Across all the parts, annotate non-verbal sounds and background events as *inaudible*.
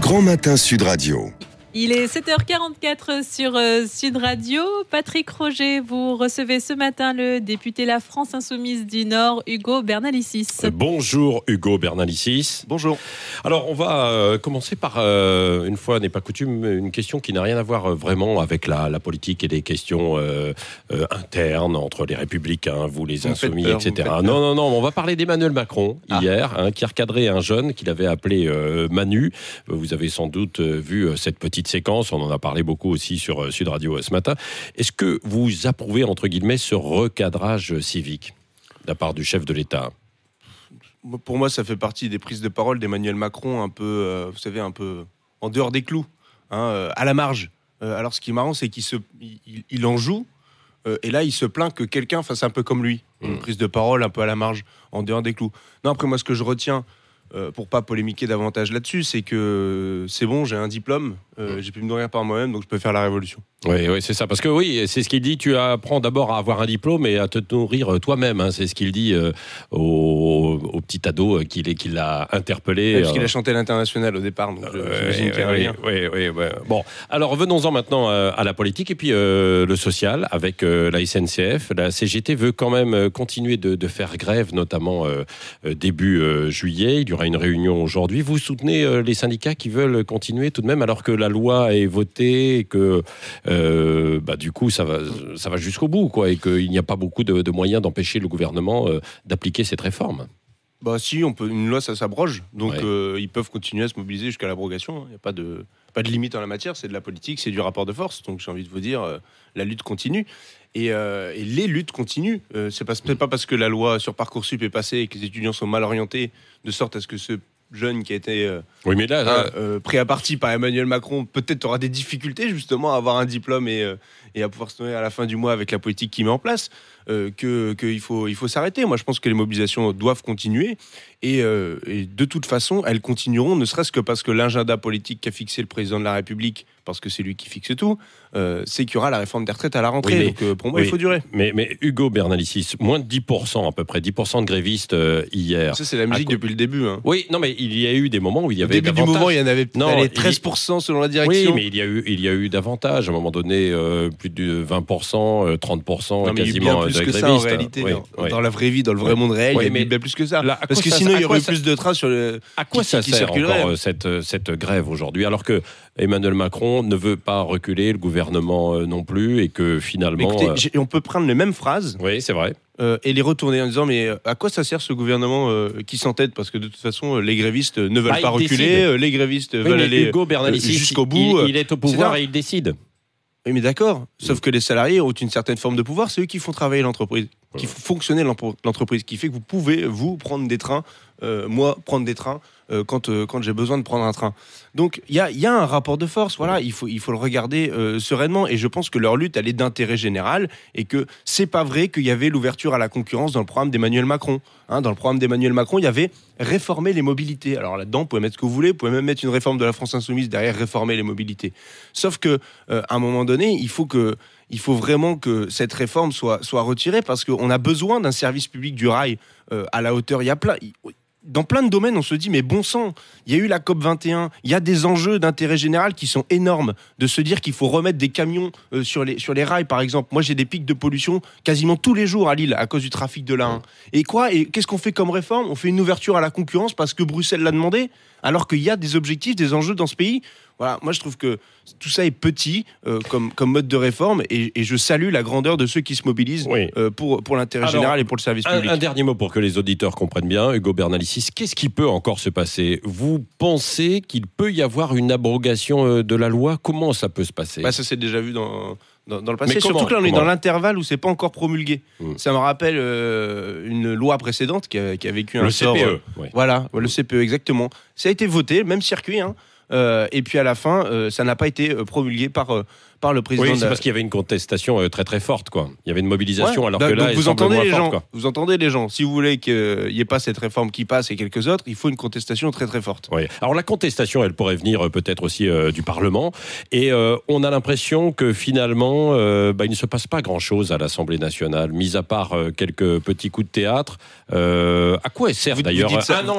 Grand Matin Sud Radio. Il est 7h44 sur euh, Sud Radio. Patrick Roger, vous recevez ce matin le député La France Insoumise du Nord, Hugo Bernalicis. Bonjour Hugo Bernalicis. Bonjour. Alors on va euh, commencer par, euh, une fois n'est pas coutume, une question qui n'a rien à voir vraiment avec la, politique et des questions internes entre les républicains, vous les insoumis, etc. Non, non, non, on va parler d'Emmanuel Macron ah. hier, hein, qui a recadré un jeune qu'il avait appelé Manu. Vous avez sans doute vu cette petite on en a parlé beaucoup aussi sur euh, Sud Radio ce matin. Est-ce que vous approuvez, entre guillemets, ce recadrage civique de la part du chef de l'État Pour moi, ça fait partie des prises de parole d'Emmanuel Macron, un peu, euh, vous savez, un peu en dehors des clous, hein, euh, à la marge. alors, ce qui est marrant, c'est qu'il se, en joue. Et là, il se plaint que quelqu'un fasse un peu comme lui, une mm. prise de parole un peu à la marge, en dehors des clous. Non, après, moi, ce que je retiens, euh, pour pas polémiquer davantage là-dessus, c'est que c'est bon, j'ai un diplôme, euh, mm. j'ai pu me nourrir par moi-même, donc je peux faire la révolution. Oui, oui c'est ça. Parce que oui, c'est ce qu'il dit, tu apprends d'abord à avoir un diplôme et à te nourrir euh, toi-même. Hein. C'est ce qu'il dit au, petit ado qu'il a interpellé. parce qu'il a chanté l'international au départ, donc oui, oui, oui, Bon, alors venons-en maintenant à la politique et puis le social avec la SNCF. La CGT veut quand même continuer de, de faire grève, notamment début juillet. Il une réunion aujourd'hui. Vous soutenez euh, les syndicats qui veulent continuer tout de même alors que la loi est votée et que euh, bah, du coup ça va, ça va jusqu'au bout quoi, et qu'il n'y a pas beaucoup de, moyens d'empêcher le gouvernement euh, d'appliquer cette réforme bah si, on peut, une loi ça s'abroge, donc ils peuvent continuer à se mobiliser jusqu'à l'abrogation. Hein. Il n'y a pas de, pas de limite en la matière, c'est de la politique, c'est du rapport de force. Donc j'ai envie de vous dire, la lutte continue. Euh, et, les luttes continuent. Euh, ce' n'est pas, parce que la loi sur Parcoursup est passée et que les étudiants sont mal orientés, de sorte à ce que ce jeune qui a été euh, hein. pris à partie par Emmanuel Macron, peut-être aura des difficultés justement à avoir un diplôme et, à pouvoir se donner à la fin du mois avec la politique qu'il met en place, qu'il il faut, s'arrêter. Moi, je pense que les mobilisations doivent continuer et, et de toute façon, elles continueront, ne serait-ce que parce que l'agenda politique qu'a fixé le président de la République, parce que c'est lui qui fixe tout, euh, c'est qu'il y aura la réforme des retraites à la rentrée. donc euh, pour moi, il faut durer. Mais, mais Hugo Bernalicis, moins de 10% à peu près, 10% de grévistes euh, hier. Ça, c'est la musique depuis le début. Hein. Oui, non, mais il y a eu des moments où il y avait. Au début du moment, il y en avait non, allez, 13% selon la direction. Oui, mais il y a eu, il y a eu davantage. À un moment donné, plus de 20%, 30%, quasiment il y a plus que Ça, dans, la vraie vie, dans le vrai monde réel, il y a plus que ça. Parce que sinon, il y aurait plus de trains sur le. À quoi ça sert encore cette grève aujourd'hui Alors que Emmanuel Macron ne veut pas reculer, le gouvernement gouvernement euh, non plus et que finalement. Euh, on peut prendre les mêmes phrases. Oui, c'est vrai. Euh, et les retourner en disant mais à quoi ça sert ce gouvernement qui s'entête parce que de toute façon les grévistes ne veulent ah, pas reculer, les grévistes veulent aller jusqu'au bout. Il, est au pouvoir et il décide. Oui mais d'accord, sauf mm. que les salariés ont une certaine forme de pouvoir, c'est eux qui font travailler l'entreprise, qui font fonctionner l'entreprise, qui fait que vous pouvez vous prendre des trains euh, moi, prendre des trains euh, quand, euh, quand j'ai besoin de prendre un train. Donc il y a, y a, un rapport de force, voilà, il faut, il faut le regarder sereinement. Et je pense que leur lutte, elle est d'intérêt général et que c'est pas vrai qu'il y avait l'ouverture à la concurrence dans le programme d'Emmanuel Macron. Hein. dans le programme d'Emmanuel Macron, il y avait réformer les mobilités. Alors là-dedans, vous pouvez mettre ce que vous voulez, vous pouvez même mettre une réforme de la France insoumise derrière réformer les mobilités. Sauf que à un moment donné, il faut que il faut vraiment que cette réforme soit, soit retirée parce qu'on a besoin d'un service public du rail à la hauteur. Il y a plein dans plein de domaines, on se dit, mais bon sang, il y a eu la COP 21, il y a des enjeux d'intérêt général qui sont énormes. De se dire qu'il faut remettre des camions euh, sur, les, sur les rails, par exemple. Moi, j'ai des pics de pollution quasiment tous les jours à Lille à cause du trafic de l'A1. Et quoi Et qu'est-ce qu'on fait comme réforme On fait une ouverture à la concurrence parce que Bruxelles l'a demandé, alors qu'il y a des objectifs, des enjeux dans ce pays voilà, moi je trouve que tout ça est petit euh, comme, comme mode de réforme et, je salue la grandeur de ceux qui se mobilisent euh, pour, pour l'intérêt général et pour le service public. Un dernier mot pour que les auditeurs comprennent bien, Hugo Bernalicis, qu'est-ce qui peut encore se passer Vous pensez qu'il peut y avoir une abrogation euh, de la loi Comment ça peut se passer bah, Ça s'est déjà vu dans, dans, le passé. Mais Surtout que là, on est dans l'intervalle où c'est pas encore promulgué. Hmm. Ça me rappelle une loi précédente qui a, vécu un le e, sort, CPE. Voilà, le CPE exactement. Ça a été voté, même circuit. Hein. Euh, et puis à la fin, euh, ça n'a pas été euh, promulgué par par le président. Oui, c'est parce qu'il y avait une contestation euh, très très forte, quoi. Il y avait une mobilisation, alors bah, que là, vous entendez les gens. Vous entendez les gens. Si vous voulez qu'il n'y euh, ait pas cette réforme qui passe et quelques autres, il faut une contestation très très forte. Alors la contestation, elle pourrait venir euh, peut-être aussi du Parlement. Et on a l'impression que finalement, bah, il ne se passe pas grand-chose à l'Assemblée nationale, mis à part quelques petits coups de théâtre. à quoi elle sert d'ailleurs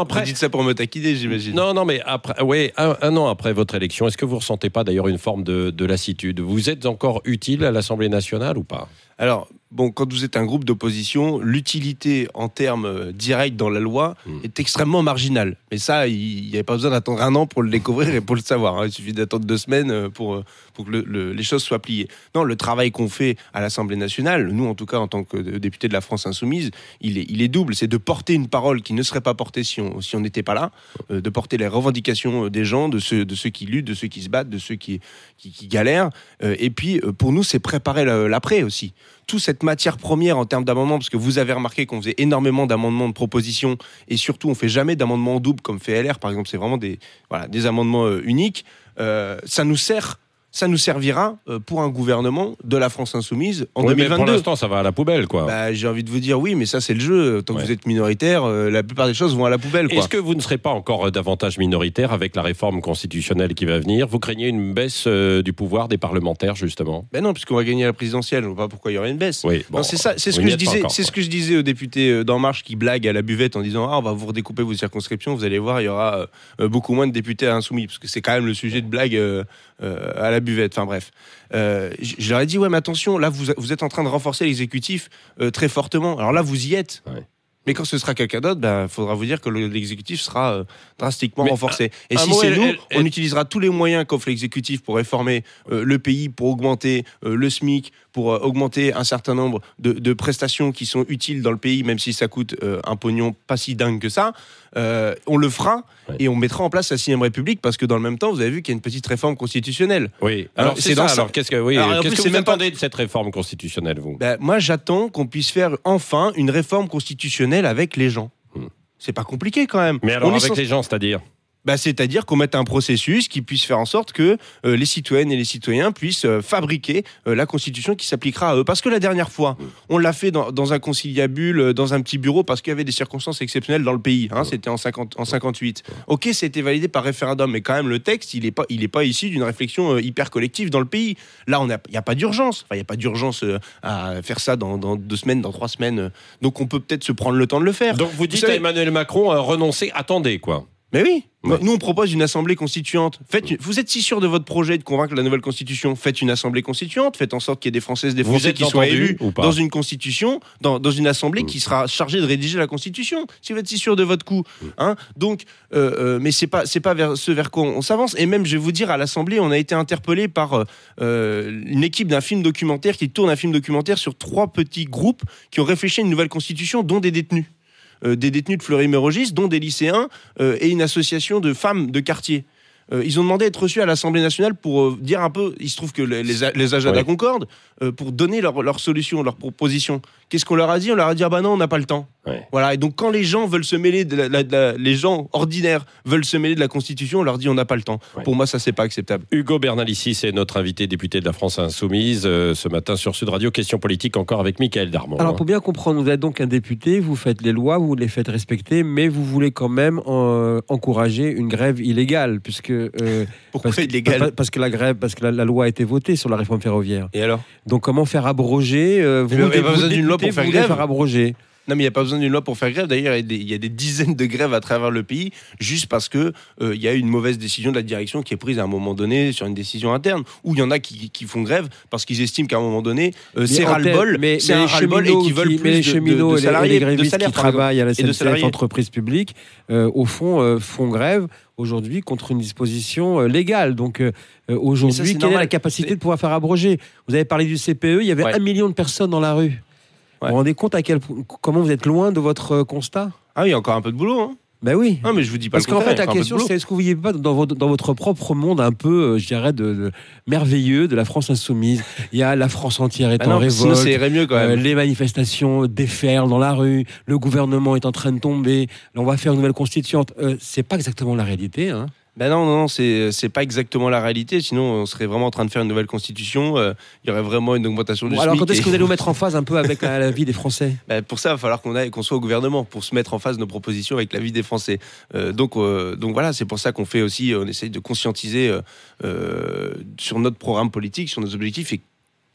après Vous dites ça pour me taquiner, j'imagine. Non, non, mais après, ouais, un, an après votre élection, est-ce que vous ressentez pas d'ailleurs une forme de, de lassitude vous êtes encore utile à l'Assemblée nationale ou pas Alors, bon, quand vous êtes un groupe d'opposition, l'utilité en termes euh, directs dans la loi hmm. est extrêmement marginale. Mais ça, il n'y avait pas besoin d'attendre un an pour le découvrir et pour le savoir. Hein. Il suffit d'attendre deux semaines euh, pour, euh, pour que les choses soient pliées. Non, le travail qu'on fait à l'Assemblée nationale, nous en tout cas en tant que députés de la France insoumise, il est, il est double. C'est de porter une parole qui ne serait pas portée si on si n'était pas là, de porter les revendications des gens, de ceux, de ceux qui luttent, de ceux qui se battent, de ceux qui, qui, galèrent. et puis, pour nous, c'est préparer l'après aussi. Tout cet matière première en termes d'amendements, parce que vous avez remarqué qu'on faisait énormément d'amendements de propositions et surtout on ne fait jamais d'amendements double comme fait LR, par exemple, c'est vraiment des, des amendements euh, uniques, euh, ça nous sert ça nous servira euh, pour un gouvernement de la France insoumise en 2022. Mais pour l'instant, ça va à la poubelle, quoi. Bah, j'ai envie de vous dire oui, mais ça c'est le jeu. Euh, tant que vous êtes minoritaire, euh, la plupart des choses vont à la poubelle. Est-ce que vous ne serez pas encore davantage minoritaire avec la réforme constitutionnelle qui va venir Vous craignez une baisse du pouvoir des parlementaires, justement Ben non, puisqu'on va gagner la présidentielle. on ne vois pas pourquoi il y aurait une baisse. Oui, c'est ça, c'est ce que je disais. C'est ce que je disais aux députés d'En Marche qui blaguent à la buvette en disant ah on va vous redécouper vos circonscriptions. Vous allez voir, il y aura beaucoup moins de députés insoumis parce que c'est quand même le sujet de blague à la buvette, enfin bref. Euh, je leur ai dit, ouais, mais attention, là, vous, êtes en train de renforcer l'exécutif euh, très fortement. Alors là, vous y êtes. Mais quand ce sera quelqu'un d'autre, il ben, faudra vous dire que l'exécutif sera euh, drastiquement renforcé. et si c'est nous, on utilisera tous les moyens qu'offre l'exécutif pour réformer le pays, pour augmenter le SMIC, pour euh, augmenter un certain nombre de, prestations qui sont utiles dans le pays, même si ça coûte euh, un pognon pas si dingue que ça. Euh, on le fera et on mettra en place la 6 République parce que dans le même temps, vous avez vu qu'il y a une petite réforme constitutionnelle. Oui, alors, c'est ça. Alors qu'est-ce que, oui, vous attendez de cette réforme constitutionnelle, vous ben, Moi, j'attends qu'on puisse faire enfin une réforme constitutionnelle avec les gens. Hmm. C'est pas compliqué quand même. Mais alors avec les gens, c'est-à-dire bah, c'est-à-dire qu'on mette un processus qui puisse faire en sorte que euh, les citoyennes et les citoyens puissent euh, fabriquer euh, la Constitution qui s'appliquera à eux. Parce que la dernière fois, on l'a fait dans, un conciliabule, dans un petit bureau, parce qu'il y avait des circonstances exceptionnelles dans le pays. Hein, c'était en, 50, en 58. Ok, c'était validé par référendum, mais quand même, le texte, il n'est pas, il pas issu d'une réflexion hyper collective dans le pays. Là, il n'y a, pas d'urgence. il n'y a pas d'urgence à faire ça dans, deux semaines, dans trois semaines. Donc, on peut peut-être se prendre le temps de le faire. Donc, vous dites à Emmanuel Macron, renoncez, attendez, quoi. Mais oui. Nous, on propose une assemblée constituante. Faites Vous êtes si sûr de votre projet de convaincre la nouvelle constitution, faites une assemblée constituante, faites en sorte qu'il y ait des Françaises, des Français qui soient élus dans une constitution, dans, une assemblée hmm. qui sera chargée de rédiger la constitution. Si vous êtes si sûr de votre coup, hmm. hein Donc, euh, euh, mais c'est pas c'est pas vers ce vers quoi on, s'avance. Et même, je vais vous dire, à l'assemblée, on a été interpellé par euh, une équipe d'un film documentaire qui tourne un film documentaire sur trois petits groupes qui ont réfléchi à une nouvelle constitution, dont des détenus. Euh, des détenus de Fleury-Mérogis, dont des lycéens euh, et une association de femmes de quartier. Euh, ils ont demandé à être reçus à l'Assemblée nationale pour dire un peu, il se trouve que les, les, les la Concorde, pour donner leur solution, leurs proposition Qu'est-ce qu'on leur a dit On leur a dit ah bah non, on n'a pas le temps. Voilà. Et donc quand les gens veulent se mêler, de les gens ordinaires veulent se mêler de la Constitution, on leur dit on n'a pas le temps. Pour moi, ça c'est pas acceptable. Hugo ici, c'est notre invité député de la France Insoumise euh, ce matin sur Sud Radio. Question politique encore avec Michael Darmon. Alors pour bien comprendre, vous êtes donc un député, vous faites les lois, vous les faites respecter, mais vous voulez quand même euh, encourager une grève illégale puisque euh, *laughs* pourquoi parce, illégale parce, que la grève, parce que la, loi a été votée sur la réforme ferroviaire. Et alors Donc comment faire abroger vous, n'avez besoin d'une loi faire grève. Faire abroger. Non, mais il n'y a pas besoin d'une loi pour faire grève. D'ailleurs, il y, a des dizaines de grèves à travers le pays juste parce qu'il euh, il y a une mauvaise décision de la direction qui est prise à un moment donné sur une décision interne. Ou il y en a qui, font grève parce qu'ils estiment qu'à un moment donné, euh, c'est ras-le-bol, c'est un et qu'ils veulent plus les cheminots de, de, salariés, et les grévistes de qui travaillent à la entreprise publique, euh, au fond, font grève aujourd'hui contre une disposition légale. Donc aujourd'hui, quelle est la capacité de pouvoir faire abroger Vous avez parlé du CPE, il y avait un million de personnes dans la rue. Vous vous rendez compte à quel, comment vous êtes loin de votre euh, constat Ah oui, encore un peu de boulot. Hein. Ben oui. Non, mais je vous dis pas Parce qu'en fait, la question, c'est est-ce que vous ne voyez pas dans votre, propre monde un peu, euh, je dirais, de, merveilleux de la France insoumise Il y a la France entière est bah en révolte. ça mieux quand euh, même. les manifestations déferlent dans la rue. Le gouvernement est en train de tomber. on va faire une nouvelle constituante. Ce c'est pas exactement la réalité. Hein. Ben non, non, non c'est, c'est pas exactement la réalité. Sinon, on serait vraiment en train de faire une nouvelle constitution. Euh, il y aurait vraiment une augmentation du bon, Alors, quand est-ce que *laughs* vous allez nous mettre en phase un peu avec la, vie des Français ben Pour ça, il va falloir qu'on, aille, qu'on soit au gouvernement pour se mettre en phase nos propositions avec la vie des Français. Euh, donc, euh, donc voilà, c'est pour ça qu'on fait aussi, on essaye de conscientiser sur notre programme politique, sur nos objectifs et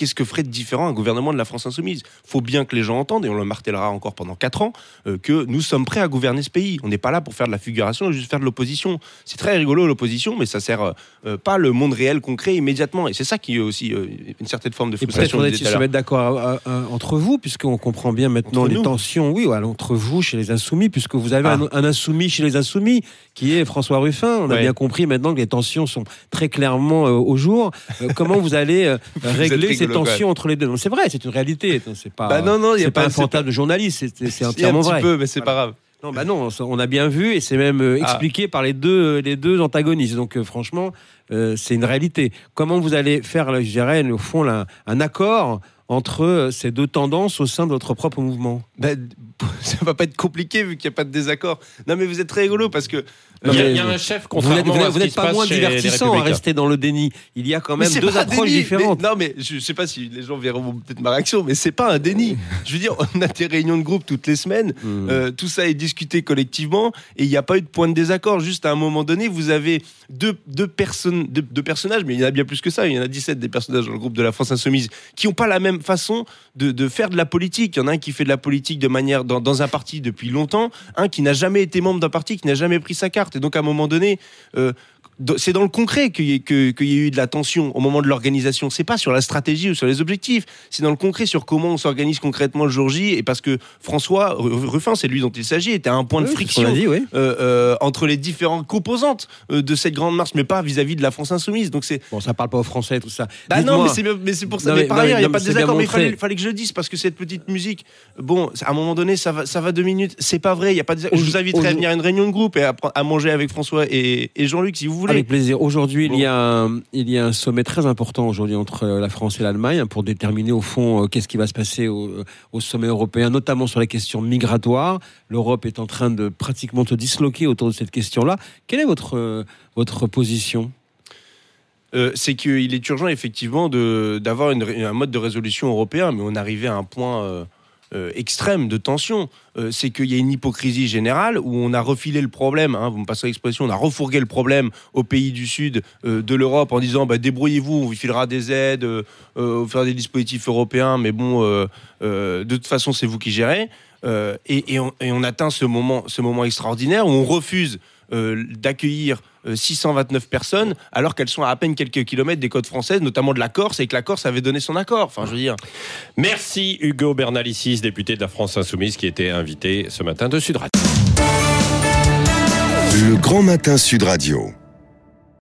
qu'est-ce que ferait de différent un gouvernement de la France insoumise Faut bien que les gens entendent, et on le martèlera encore pendant 4 ans, euh, que nous sommes prêts à gouverner ce pays. On n'est pas là pour faire de la figuration juste faire de l'opposition. C'est très rigolo l'opposition, mais ça sert euh, euh, pas le monde réel concret immédiatement. Et c'est ça qui est aussi une certaine forme de frustration. Peut-être se mettre d'accord entre vous, puisqu'on comprend bien maintenant les tensions, oui, entre vous chez les insoumis, puisque vous avez ah. un, insoumis chez les insoumis qui est François Ruffin. On a bien compris maintenant que les tensions sont très clairement au jour. comment vous allez *laughs* régler cette tension entre les deux. c'est vrai, c'est une réalité. C'est pas, bah non, non, y a pas, un fantasme de journaliste, c'est Un petit peu, mais c'est pas grave. Non, bah non, on a bien vu et c'est même euh, ah. expliqué par les deux, euh, les deux antagonistes. Donc euh, franchement, c'est une réalité. Comment vous allez faire, je dirais, au fond, là, un accord entre ces deux tendances au sein de votre propre mouvement Ça ben, *laughs* Ça va pas être compliqué vu qu'il n'y a pas de désaccord. Non, mais vous êtes très rigolo parce que il y, a un chef contre Vous n'êtes pas moins divertissant à rester dans le déni. Il y a quand même deux approches différentes. non, mais je ne sais pas si les gens verront peut-être ma réaction, mais c'est pas un déni. Je veux dire, on a des réunions de groupe toutes les semaines. Hmm. Euh, tout ça est discuté collectivement et il n'y a pas eu de point de désaccord. Juste à un moment donné, vous avez deux, deux personnes, deux, personnages, mais il y en a bien plus que ça. Il y en a 17 des personnages dans le groupe de la France Insoumise qui n'ont pas la même façon de, de, faire de la politique. Il y en a un qui fait de la politique de manière dans, dans un parti depuis longtemps, un qui n'a jamais été membre d'un parti, qui n'a jamais pris sa carte. Et donc, à un moment donné, euh, c'est dans le concret qu'il y, a que, y eu de la tension au moment de l'organisation. C'est pas sur la stratégie ou sur les objectifs. C'est dans le concret sur comment on s'organise concrètement le jour J. Et parce que François Ruffin, c'est lui dont il s'agit, était à un point de friction euh, euh, entre les différentes composantes euh, de cette grande marche, mais pas vis-à-vis de la France insoumise. Donc c'est bon, ça parle pas aux Français tout ça. Bah non, mais c'est, pour ça. mais, il n'y a pas de désaccord. Mais il fallait, que je le dise parce que cette petite musique, bon, à un moment donné, ça va, ça va deux minutes. C'est pas vrai. Il y a pas de... Je vous inviterai à venir à une réunion de groupe et à, manger avec François et, et Jean-Luc si vous voulez. Avec plaisir. Aujourd'hui, il, y a un, il y a un sommet très important aujourd'hui entre la France et l'Allemagne pour déterminer au fond euh, qu'est-ce qui va se passer au, euh, sommet européen, notamment sur la question migratoire. L'Europe est en train de pratiquement se disloquer autour de cette question-là. Quelle est votre, euh, votre position c'est qu'il est urgent effectivement d'avoir un mode de résolution européen, mais on arrivait à un point euh, extrême de tension, euh, c'est qu'il y a une hypocrisie générale où on a refilé le problème, hein, vous me passez l'expression, on a refourgué le problème aux pays du sud euh, de l'Europe en disant bah, débrouillez-vous, on vous filera des aides, on faire des dispositifs européens, mais bon, de toute façon, c'est vous qui gérez. Et, on, et, atteint ce moment, ce moment extraordinaire où on refuse euh, d'accueillir 629 euh, personnes alors qu'elles sont à à peine quelques kilomètres des côtes françaises, notamment de la Corse, et que la Corse avait donné son accord. Enfin, je veux dire. Merci Hugo Bernalicis, député de la France Insoumise, qui était invité ce matin de Sud Radio. Le Grand Matin Sud Radio.